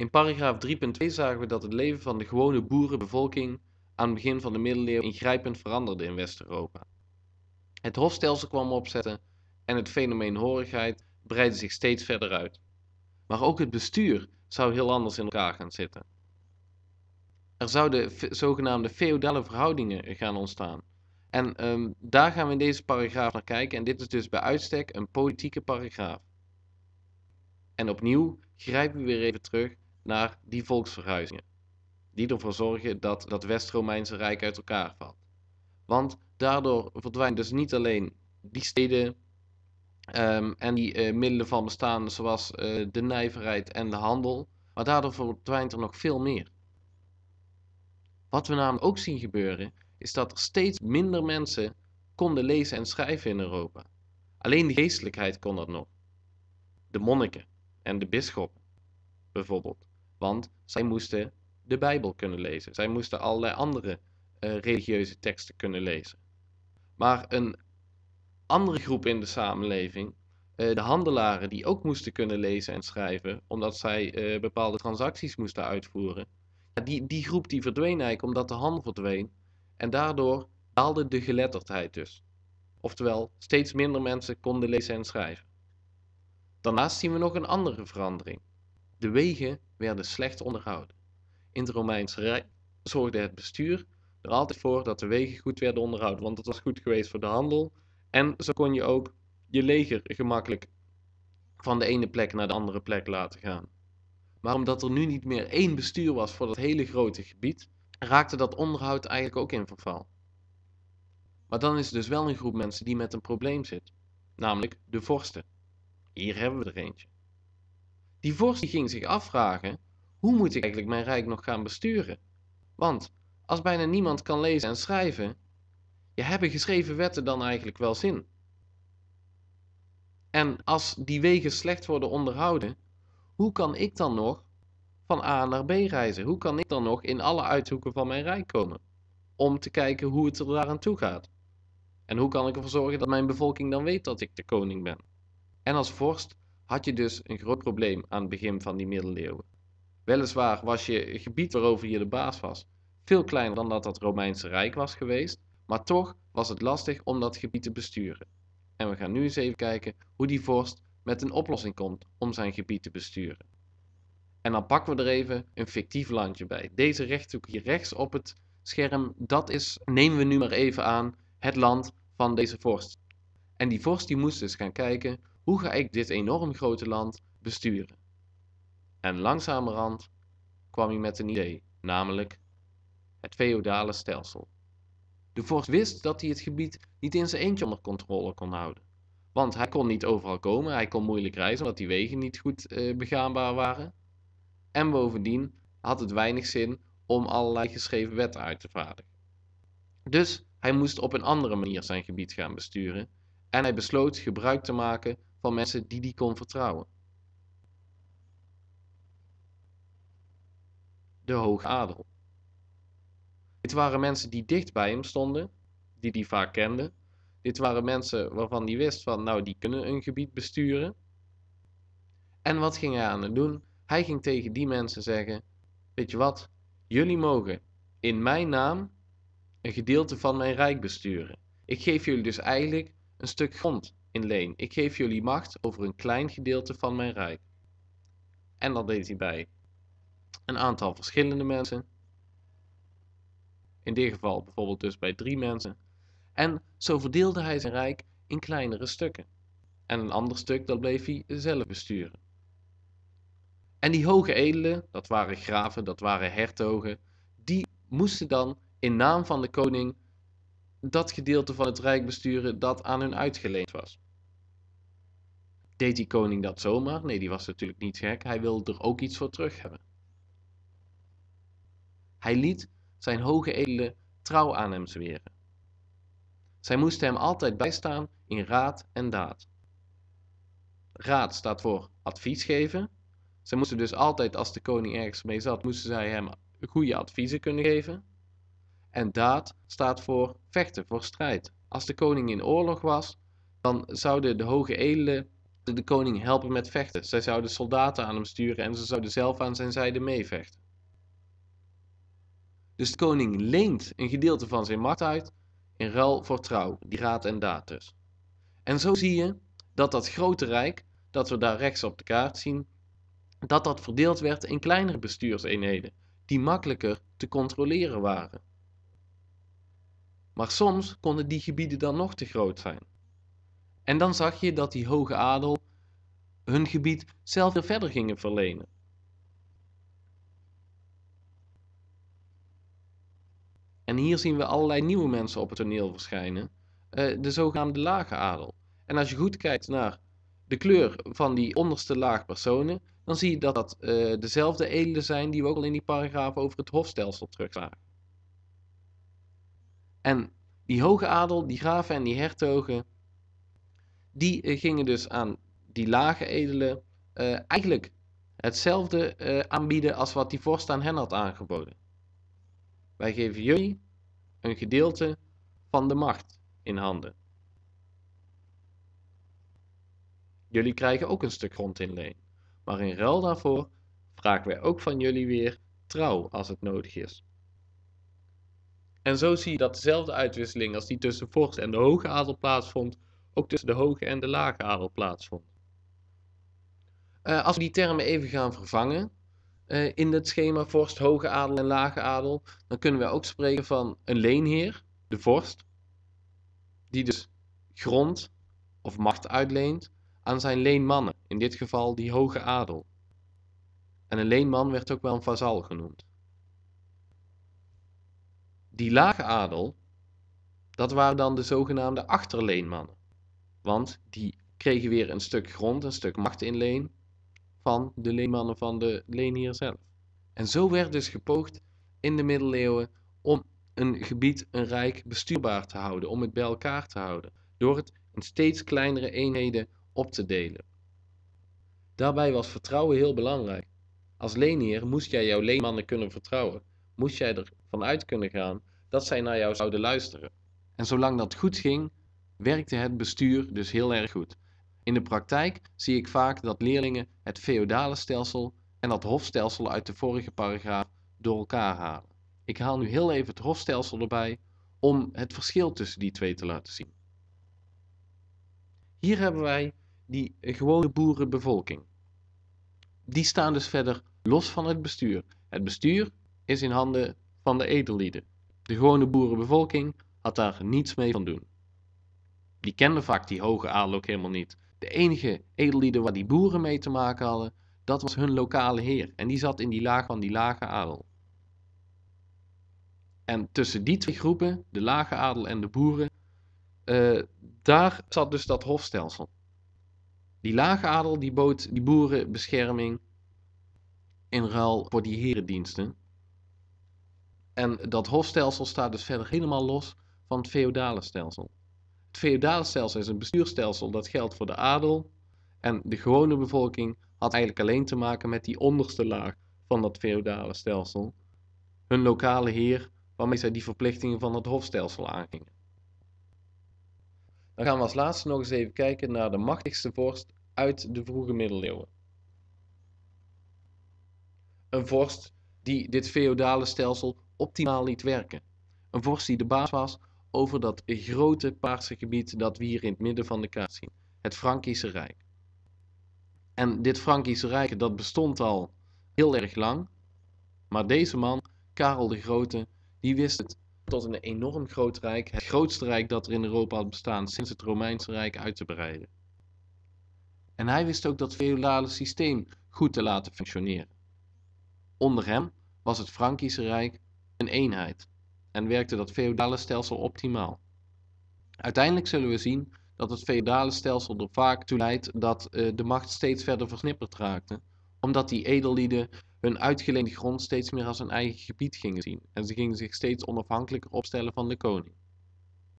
In paragraaf 3.2 zagen we dat het leven van de gewone boerenbevolking aan het begin van de middeleeuwen ingrijpend veranderde in West-Europa. Het hofstelsel kwam opzetten en het fenomeen horigheid breidde zich steeds verder uit. Maar ook het bestuur zou heel anders in elkaar gaan zitten. Er zouden zogenaamde feodale verhoudingen gaan ontstaan. En ehm, daar gaan we in deze paragraaf naar kijken. En dit is dus bij uitstek een politieke paragraaf. En opnieuw grijpen we weer even terug naar die volksverhuizingen, die ervoor zorgen dat dat West-Romeinse Rijk uit elkaar valt. Want daardoor verdwijnen dus niet alleen die steden ehm, en die eh, middelen van bestaan, zoals eh, de nijverheid en de handel, maar daardoor verdwijnt er nog veel meer. Wat we namelijk ook zien gebeuren, is dat er steeds minder mensen konden lezen en schrijven in Europa. Alleen de geestelijkheid kon dat nog. De monniken en de bisschop, bijvoorbeeld. Want zij moesten de Bijbel kunnen lezen. Zij moesten allerlei andere eh, religieuze teksten kunnen lezen. Maar een andere groep in de samenleving, eh, de handelaren, die ook moesten kunnen lezen en schrijven, omdat zij eh, bepaalde transacties moesten uitvoeren, die, die groep die verdween eigenlijk omdat de handel verdween. En daardoor daalde de geletterdheid dus. Oftewel, steeds minder mensen konden lezen en schrijven. Daarnaast zien we nog een andere verandering. De wegen werden slecht onderhouden. In het Romeinse Rijk zorgde het bestuur er altijd voor dat de wegen goed werden onderhouden, want dat was goed geweest voor de handel. En zo kon je ook je leger gemakkelijk van de ene plek naar de andere plek laten gaan. Maar omdat er nu niet meer één bestuur was voor dat hele grote gebied, raakte dat onderhoud eigenlijk ook in verval. Maar dan is er dus wel een groep mensen die met een probleem zit, namelijk de vorsten. Hier hebben we er eentje. Die vorst ging zich afvragen, hoe moet ik eigenlijk mijn rijk nog gaan besturen? Want als bijna niemand kan lezen en schrijven, je hebben geschreven wetten dan eigenlijk wel zin? En als die wegen slecht worden onderhouden, hoe kan ik dan nog van A naar B reizen? Hoe kan ik dan nog in alle uithoeken van mijn rijk komen? Om te kijken hoe het er daaraan toe gaat. En hoe kan ik ervoor zorgen dat mijn bevolking dan weet dat ik de koning ben? En als vorst had je dus een groot probleem aan het begin van die middeleeuwen. Weliswaar was je gebied waarover je de baas was veel kleiner dan dat het Romeinse Rijk was geweest, maar toch was het lastig om dat gebied te besturen. En we gaan nu eens even kijken hoe die vorst met een oplossing komt om zijn gebied te besturen. En dan pakken we er even een fictief landje bij. Deze rechthoek hier rechts op het scherm, dat is, nemen we nu maar even aan, het land van deze vorst. En die vorst die moest dus gaan kijken hoe ga ik dit enorm grote land besturen? En langzamerhand kwam hij met een idee, namelijk het feodale stelsel. De vorst wist dat hij het gebied niet in zijn eentje onder controle kon houden. Want hij kon niet overal komen, hij kon moeilijk reizen omdat die wegen niet goed eh, begaanbaar waren. En bovendien had het weinig zin om allerlei geschreven wetten uit te vaardigen. Dus hij moest op een andere manier zijn gebied gaan besturen en hij besloot gebruik te maken van mensen die die kon vertrouwen. De hoge adel. Dit waren mensen die dicht bij hem stonden, die die vaak kende. Dit waren mensen waarvan hij wist van, nou, die kunnen een gebied besturen. En wat ging hij aan het doen? Hij ging tegen die mensen zeggen, weet je wat, jullie mogen in mijn naam een gedeelte van mijn rijk besturen. Ik geef jullie dus eigenlijk een stuk grond in leen. Ik geef jullie macht over een klein gedeelte van mijn rijk. En dat deed hij bij een aantal verschillende mensen. In dit geval bijvoorbeeld dus bij drie mensen. En zo verdeelde hij zijn rijk in kleinere stukken. En een ander stuk dat bleef hij zelf besturen. En die hoge edelen, dat waren graven, dat waren hertogen, die moesten dan in naam van de koning dat gedeelte van het Rijk besturen dat aan hun uitgeleend was. Deed die koning dat zomaar? Nee, die was natuurlijk niet gek. Hij wilde er ook iets voor terug hebben. Hij liet zijn hoge edelen trouw aan hem zweren. Zij moesten hem altijd bijstaan in raad en daad. Raad staat voor advies geven. Zij moesten dus altijd, als de koning ergens mee zat, moesten zij hem goede adviezen kunnen geven. En daad staat voor vechten, voor strijd. Als de koning in oorlog was, dan zouden de hoge edelen de koning helpen met vechten. Zij zouden soldaten aan hem sturen en ze zouden zelf aan zijn zijde meevechten. Dus de koning leent een gedeelte van zijn macht uit in ruil voor trouw, die raad en daad dus. En zo zie je dat dat grote rijk, dat we daar rechts op de kaart zien, dat dat verdeeld werd in kleinere bestuurseenheden, die makkelijker te controleren waren. Maar soms konden die gebieden dan nog te groot zijn. En dan zag je dat die hoge adel hun gebied zelf weer verder gingen verlenen. En hier zien we allerlei nieuwe mensen op het toneel verschijnen, eh, de zogenaamde lage adel. En als je goed kijkt naar de kleur van die onderste laag personen, dan zie je dat dat eh, dezelfde edelen zijn die we ook al in die paragraaf over het hofstelsel terugzagen. En die hoge adel, die graven en die hertogen, die eh, gingen dus aan die lage edelen eh, eigenlijk hetzelfde eh, aanbieden als wat die vorst aan hen had aangeboden. Wij geven jullie een gedeelte van de macht in handen. Jullie krijgen ook een stuk grond in leen, maar in ruil daarvoor vragen wij ook van jullie weer trouw als het nodig is. En zo zie je dat dezelfde uitwisseling als die tussen vorst en de hoge adel plaatsvond, ook tussen de hoge en de lage adel plaatsvond. Eh, als we die termen even gaan vervangen eh, in het schema vorst, hoge adel en lage adel, dan kunnen we ook spreken van een leenheer, de vorst, die dus grond of macht uitleent aan zijn leenmannen, in dit geval die hoge adel. En een leenman werd ook wel een vazal genoemd. Die lage adel, dat waren dan de zogenaamde achterleenmannen. Want die kregen weer een stuk grond, een stuk macht in leen van de leenmannen van de lenier zelf. En zo werd dus gepoogd in de middeleeuwen om een gebied, een rijk bestuurbaar te houden, om het bij elkaar te houden, door het in steeds kleinere eenheden op te delen. Daarbij was vertrouwen heel belangrijk. Als lenier moest jij jouw leenmannen kunnen vertrouwen, moest jij ervan uit kunnen gaan dat zij naar jou zouden luisteren. En zolang dat goed ging, werkte het bestuur dus heel erg goed. In de praktijk zie ik vaak dat leerlingen het feodale stelsel en dat hofstelsel uit de vorige paragraaf door elkaar halen. Ik haal nu heel even het hofstelsel erbij om het verschil tussen die twee te laten zien. Hier hebben wij die gewone boerenbevolking. Die staan dus verder los van het bestuur. Het bestuur is in handen van de edellieden. De gewone boerenbevolking had daar niets mee van doen. Die kenden vaak die hoge adel ook helemaal niet. De enige edellieden waar die boeren mee te maken hadden, dat was hun lokale heer. En die zat in die laag van die lage adel. En tussen die twee groepen, de lage adel en de boeren, eh, daar zat dus dat hofstelsel. Die lage adel die bood die boeren bescherming in ruil voor die herendiensten. En dat hofstelsel staat dus verder helemaal los van het feodale stelsel. Het feodale stelsel is een bestuurstelsel dat geldt voor de adel. En de gewone bevolking had eigenlijk alleen te maken met die onderste laag van dat feodale stelsel. Hun lokale heer, waarmee zij die verplichtingen van het hofstelsel aangingen. Dan gaan we als laatste nog eens even kijken naar de machtigste vorst uit de vroege middeleeuwen. Een vorst die dit feodale stelsel optimaal liet werken. Een vorst die de baas was over dat grote Paarse gebied dat we hier in het midden van de kaart zien, het Frankische Rijk. En dit Frankische Rijk dat bestond al heel erg lang, maar deze man, Karel de Grote, die wist het tot een enorm groot rijk, het grootste rijk dat er in Europa had bestaan sinds het Romeinse Rijk uit te breiden. En hij wist ook dat feudale systeem goed te laten functioneren. Onder hem was het Frankische Rijk een eenheid en werkte dat feodale stelsel optimaal. Uiteindelijk zullen we zien dat het feodale stelsel er vaak toe leidt dat eh, de macht steeds verder versnipperd raakte, omdat die edellieden hun uitgeleende grond steeds meer als hun eigen gebied gingen zien en ze gingen zich steeds onafhankelijker opstellen van de koning.